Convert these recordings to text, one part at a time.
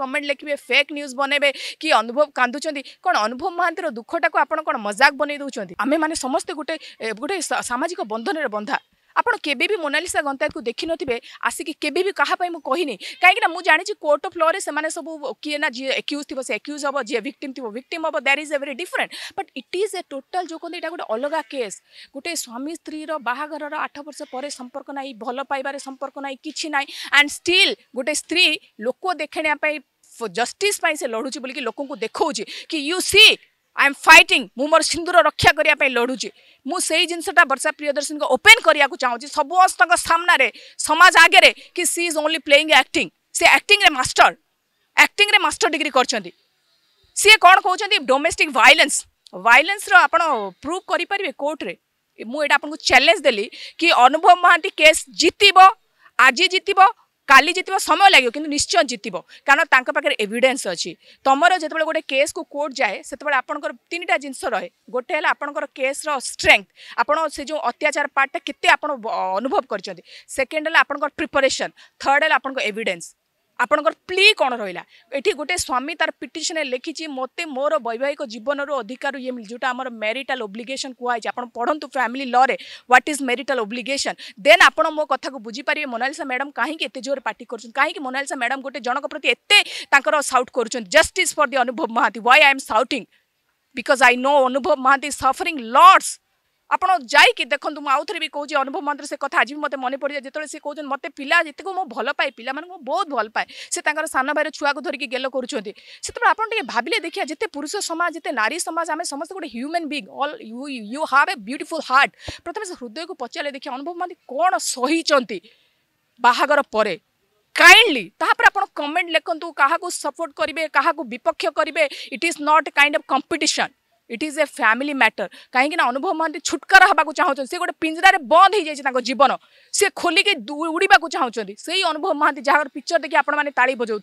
comment लेखिबे fake news बनेबे कि अनुभव कांदु चन्दि कोन अनुभव महानदर दुखटा को आपण कोन मजाक बने दिउ चन्दि आमे माने समस्त गुटे गुटे सामाजिक बन्धन रे बन्धा आपड़ के मोनालीसा गंताय को देखी नए आसिक केवे भी क्या मुझे कहीं जानी कोर्ट अफ लॉ से सब किए ना जी एक्यूज थी से एक्यूज हम जी भिक्टम थी भिक्टम हम that is a very different but it is a total जो कहते गोटे अलग केस गोटे स्वामी स्त्री बाहाघर आठ वर्ष पर संपर्क ना भल पाइबार संपर्क ना कि ना एंड स्टिल गोटे स्त्री लोक देखे जस्टिस लड़ुच्छी बोल कि लोक देखा कि you see I am fighting ମୁଁ ମୋର ସିନ୍ଦୁର ରକ୍ଷା କରିବା ପାଇଁ ଲଢ଼ୁଛି ମୁଁ ସେଇ ଜିନିଷଟା ବର୍ଷା ପ୍ରିୟଦର୍ଶନୀଙ୍କ ଓପେନ୍ କରିବାକୁ ଚାହୁଁଛି ସମସ୍ତଙ୍କ ସାମ୍ନାରେ ସମାଜ ଆଗରେ କି she is only playing acting ସେ ଆକ୍ଟିଂରେ ମାଷ୍ଟର ଆକ୍ଟିଂରେ ମାଷ୍ଟର ଡିଗ୍ରୀ କରିଛନ୍ତି ସିଏ କ'ଣ କହୁଛନ୍ତି ଡୋମେଷ୍ଟିକ୍ ଭାଇଲେନ୍ସ ଭାଇଲେନ୍ସର ଆପଣ ପ୍ରୁଭ୍ କରିପାରିବେ କୋର୍ଟରେ ମୁଁ ଏଇଟା ଆପଣଙ୍କୁ ଚ୍ୟାଲେଞ୍ଜ ଦେଲି କି ଅନୁଭବ ମହାନ୍ତି କେସ୍ ଜିତିବ ଆଜି ଜିତିବ কালি জিতব সময় লাগবে কিন্তু নিশ্চয় জিতব কারণ তাঁর পাখে এভিডেন্স অছি তোমার যেতবে গোটে কেস কু কোর্ট যায় সেতবে আপনার তিনটা জিনিস রয়ে গোটে হল আপনার কেস্র স্ট্রেংথ আপনার সে যে অত্যাচার পার্টটা কে আপনার অনুভব করছেন সেকেন্ড হল আপনার প্রিপারেসন থার্ড হল আপনার এভিডেন্স ଆପଣଙ୍କର ପ୍ଲି କ'ଣ ରହିଲା ଏଠି ଗୋଟେ ସ୍ୱାମୀ ତାର ପିଟିସନରେ ଲେଖିଛି ମୋତେ ମୋର ବୈବାହିକ ଜୀବନରୁ ଅଧିକାରୁ ଇଏ ମିଳି ଯେଉଁଟା ଆମର ମ୍ୟାରିଟାଲ ଓବ୍ଲିଗେସନ୍ କୁହାଯାଇଛି ଆପଣ ପଢ଼ନ୍ତୁ ଫ୍ୟାମିଲି ଲରେ what is marital obligation then ଆପଣ ମୋ କଥାକୁ ବୁଝିପାରିବେ ମୋନାଲିସା ମ୍ୟାଡ଼ାମ୍ କାହିଁକି ଏତେ ଜୋରରେ ପାଟି କରୁଛନ୍ତି କାହିଁକି ମୋନାଲିସା ମ୍ୟାଡ଼ାମ୍ ଗୋଟେ ଜଣକ ପ୍ରତି ଏତେ ତାଙ୍କର ସାଉଟ୍ କରୁଛନ୍ତି justice for the Anubhav Mohanty why I am shouting because I know Anubhav Mohanty suffering Lord's ଆପଣ ଯାଇକି ଦେଖନ୍ତୁ ମୁଁ ଆଉଥରେ ବି କହୁଛି ଅନୁଭବ ମହାନ୍ତିର ସେ କଥା ଆଜି ବି ମୋତେ ମନେ ପଡ଼ିଯାଏ ଯେତେବେଳେ ସେ କହୁଛନ୍ତି ମୋତେ ପିଲା ଯେତିକି ମୁଁ ଭଲ ପାଏ ପିଲାମାନଙ୍କୁ ମୁଁ ବହୁତ ଭଲ ପାଏ ସେ ତାଙ୍କର ସାନ ଭାଇର ଛୁଆକୁ ଧରିକି ଗେଲ କରୁଛନ୍ତି ସେତେବେଳେ ଆପଣ ଟିକେ ଭାବିଲେ ଦେଖିବା ଯେତେ ପୁରୁଷ ସମାଜ ଯେତେ ନାରୀ ସମାଜ ଆମେ ସମସ୍ତେ ଗୋଟେ human being all you you have a beautiful heart ପ୍ରଥମେ ସେ ହୃଦୟକୁ ପଚାରିଲେ ଦେଖିବା ଅନୁଭବ ମହାନ୍ତି କ'ଣ ସହିଛନ୍ତି ବାହାଘର ପରେ କାଇଣ୍ଡଲି ତାପରେ ଆପଣ କମେଣ୍ଟ ଲେଖନ୍ତୁ କାହାକୁ ସପୋର୍ଟ କରିବେ କାହାକୁ ବିପକ୍ଷ କରିବେ it is not kind of competition it is a family matter कहीं अनुभव महां छुटकारा हाँ चाहूँ से गोटे पिंजरार बंद हो जीवन से खोलिक उड़ा चाहूँ से ही अनुभव महां जहाँ पिक्चर देखिए आपड़ी बजाऊ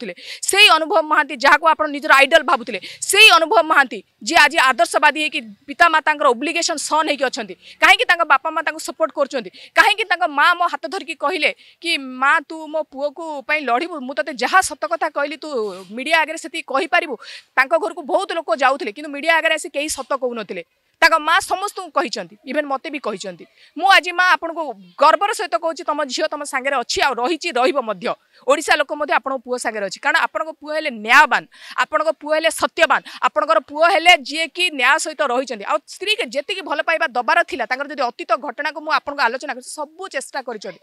से अनुभव महांती जहाँ को आप निजर आइडल भावुते से अनुभव महां जी आज आदर्शवादी हो पितामाता ओब्लिगेसन सन होती कहीं बापा माँ सपोर्ट कर कहीं माँ मो हाथ धरिकी कहले कि माँ तू मो पु को लड़बू मुझे जहाँ सत कथ कहली तू मीडिया आगे से पारू घर को बहुत लोग जाऊ कि मीडिया आगे आई सत कि ତାଙ୍କ ମା ସମସ୍ତଙ୍କୁ କହିଛନ୍ତି ଇଭେନ୍ ମୋତେ ବି କହିଛନ୍ତି ମୁଁ ଆଜି ମା ଆପଣଙ୍କୁ ଗର୍ବର ସହିତ କହୁଛି ତମ ଝିଅ ତମ ସାଙ୍ଗରେ ଅଛି ଆଉ ରହିଛି ରହିବ ମଧ୍ୟ ଓଡ଼ିଶା ଲୋକ ମଧ୍ୟ ଆପଣଙ୍କ ପୁଅ ସାଙ୍ଗରେ ଅଛି କାରଣ ଆପଣଙ୍କ ପୁଅ ହେଲେ ନ୍ୟାୟବାନ ଆପଣଙ୍କ ପୁଅ ହେଲେ ସତ୍ୟବାନ ଆପଣଙ୍କର ପୁଅ ହେଲେ ଯିଏକି ନ୍ୟାୟ ସହିତ ରହିଛନ୍ତି ଆଉ ସ୍ତ୍ରୀକି ଯେତିକି ଭଲ ପାଇବା ଦେବାର ଥିଲା ତାଙ୍କର ଯଦି ଅତୀତ ଘଟଣାକୁ ମୁଁ ଆପଣଙ୍କୁ ଆଲୋଚନା କରୁଛି ସବୁ ଚେଷ୍ଟା କରିଛନ୍ତି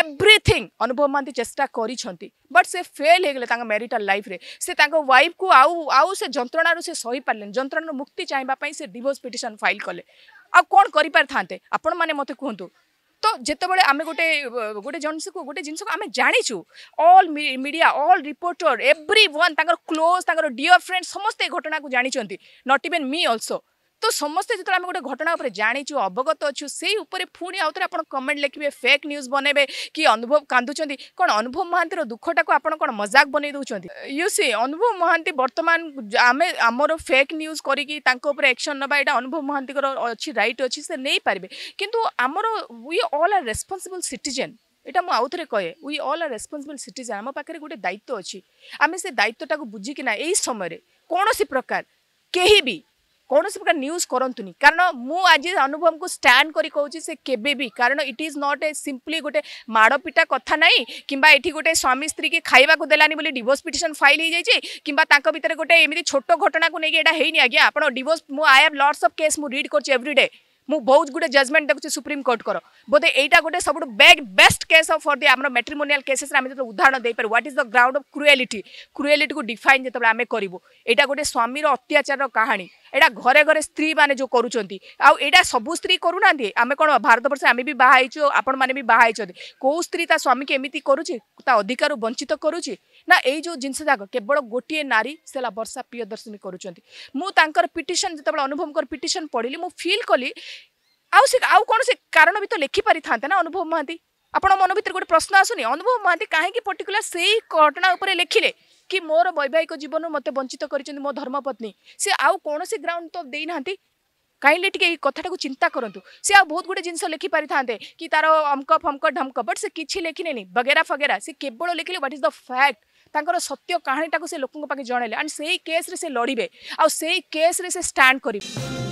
ଏଭ୍ରିଥିଙ୍ଗ ଅନୁଭବ ମହାନ୍ତି ଚେଷ୍ଟା କରିଛନ୍ତି ବଟ୍ ସେ ଫେଲ୍ ହେଇଗଲେ ତାଙ୍କ ମ୍ୟାରିଟାଲ ଲାଇଫ୍ରେ ସେ ତାଙ୍କ ୱାଇଫ୍କୁ ଆଉ ଆଉ ସେ ଯନ୍ତ୍ରଣାରୁ ସେ ସହିପାରିଲେନି ଯନ୍ତ୍ରଣାରୁ ମୁକ୍ତି ଚାହିଁବା ପାଇଁ ସେ ଡିଭୋର୍ସ ପିଟିସନ୍ ଫାଇଲ୍ କଲେ ଆଉ କଣ କରିପାରିଥାନ୍ତେ ଆପଣମାନେ ମୋତେ କୁହନ୍ତୁ ତ ଯେତେବେଳେ ଆମେ ଗୋଟେ ଗୋଟେ ଜିନିଷକୁ ଗୋଟେ ଜିନିଷକୁ ଆମେ ଜାଣିଛୁ all media all reporter everyone ତାଙ୍କର କ୍ଲୋଜ୍ ତାଙ୍କର ଡିଅର୍ ଫ୍ରେଣ୍ଡ ସମସ୍ତେ ଏ ଘଟଣାକୁ ଜାଣିଛନ୍ତି ନଟ୍ ଇଭେନ୍ ମି ଅଲସୋ তো সমস্ত যেত আমি গোটে ঘটনা উপরে জাঁচু অবগত অছু সেই উপরে পুঁ আউথরে আপনার কমেন্ট লিখবে ফেক নিউজ বনেবে কি অনুভব কাঁদুচার কোণ অনুভব মহান্তির দুঃখটা আপনার কোণ মজাক বনাই দেছেন ইউ সি অনুভব মহান্তি বর্তমান আমি আমার ফেক নিউজ করি তাঁর উপরে একশন নেওয়া এটা অনুভব মহান্তির রাইট অছি পারবে কিন্তু আমার we all are responsible citizen এটা মু আউথরে কয়ে we all are responsible citizen আমার পাখে গোটে দায়িত্ব অছি আমি সে দায়িত্বটা বুঝিকি না এই সময় কোণী প্রকার কেবি କୌଣସି ପ୍ରକାର ନ୍ୟୁଜ୍ କରନ୍ତୁନି କାରଣ ମୁଁ ଆଜି ଅନୁଭବଙ୍କୁ ଷ୍ଟାଣ୍ଡ କରି କହୁଛି ସେ କେବେ ବି କାରଣ it is not a simply ଗୋଟେ ମାଡ଼ପିଟା କଥା ନାହିଁ କିମ୍ବା ଏଠି ଗୋଟେ ସ୍ୱାମୀ ସ୍ତ୍ରୀକି ଖାଇବାକୁ ଦେଲାନି ବୋଲି ଡିଭୋର୍ସ ପିଟିସନ୍ ଫାଇଲ୍ ହେଇଯାଇଛି କିମ୍ବା ତାଙ୍କ ଭିତରେ ଗୋଟେ ଏମିତି ଛୋଟ ଘଟଣାକୁ ନେଇକି ଏଇଟା ହେଇନି ଆଜ୍ଞା ଆପଣ ଡିଭୋର୍ସ ମୁଁ I have lots of case ମୁଁ ରିଡ୍ କରୁଛି ଏଭ୍ରି ଡେ ମୁଁ ବହୁତ ଗୁଡ଼ିଏ ଜଜମେଣ୍ଟ ଦେଖୁଛି ସୁପ୍ରିମକୋର୍ଟଙ୍କର ବୋଧେ ଏଇଟା ଗୋଟେ ସବୁଠୁ ବେଗ୍ best case of for the ଆମର ମେଟ୍ରିମୋନିଆଲ କେସେସ୍ରେ ଆମେ ଯେତେବେଳେ ଉଦାହରଣ ଦେଇପାରିବୁ what is the ground of cruelty କ୍ରୁଏଲିଟିକୁ ଡିଫାଇନ୍ ଯେତେବେଳେ ଆମେ କରିବୁ ଏଇଟା ଗୋଟେ ସ୍ୱାମୀର ଅତ୍ୟାଚାରର କାହାଣୀ এটা ঘরে ঘরে স্ত্রী মানে যে করছেন আইটা সবু স্ত্রী করু না আমি কোণ ভারতবর্ষে আমি বি বাহা আপন মানে বি কেউ স্ত্রী তা স্বামীকে এমিতি করুচি তা অধিকার বঞ্চিত করুচি না এই যে জিনিস যাক কেবল গোটিয়ে নারী সে বর্ষা প্রিয়দর্শিনী করছেন মু তাঁর পিটিশন যেতবে অনুভবঙ্কর পিটিশন পড়লি মু ফিল কলি আউ সে কারণ বি তো লেখিপারি থাকে না অনুভব মহান্তি আপনার মন ভিতরে গোটে প্রশ্ন আসুনি অনুভব মহান্তি কাহি পর্টিকুলার সেই ঘটনা উপরে লেখিলে କି ମୋର ବୈବାହିକ ଜୀବନରୁ ମୋତେ ବଞ୍ଚିତ କରିଛନ୍ତି ମୋ ଧର୍ମପତ୍ନୀ ସେ ଆଉ କୌଣସି ଗ୍ରାଉଣ୍ଡ ତ ଦେଇନାହାନ୍ତି କାଇଣ୍ଡଲି ଟିକେ ଏଇ କଥାଟାକୁ ଚିନ୍ତା କରନ୍ତୁ ସେ ଆଉ ବହୁତ ଗୁଡ଼ିଏ ଜିନିଷ ଲେଖିପାରିଥାନ୍ତେ କି ତାର ଅମକ ଫମକ ଢମକ ବଟ୍ ସେ କିଛି ଲେଖିଲେନି ବଗେରା ଫଗେରା ସେ କେବଳ ଲେଖିଲେ ହ୍ୱାଟ୍ ଇଜ୍ ଦ ଫ୍ୟାକ୍ଟ ତାଙ୍କର ସତ୍ୟ କାହାଣୀଟାକୁ ସେ ଲୋକଙ୍କ ପାଖେ ଜଣାଇଲେ ଆଣ୍ଡ ସେଇ କେସ୍ରେ ସେ ଲଢ଼ିବେ ଆଉ ସେଇ କେସ୍ରେ ସେ ଷ୍ଟାଣ୍ଡ କରିବେ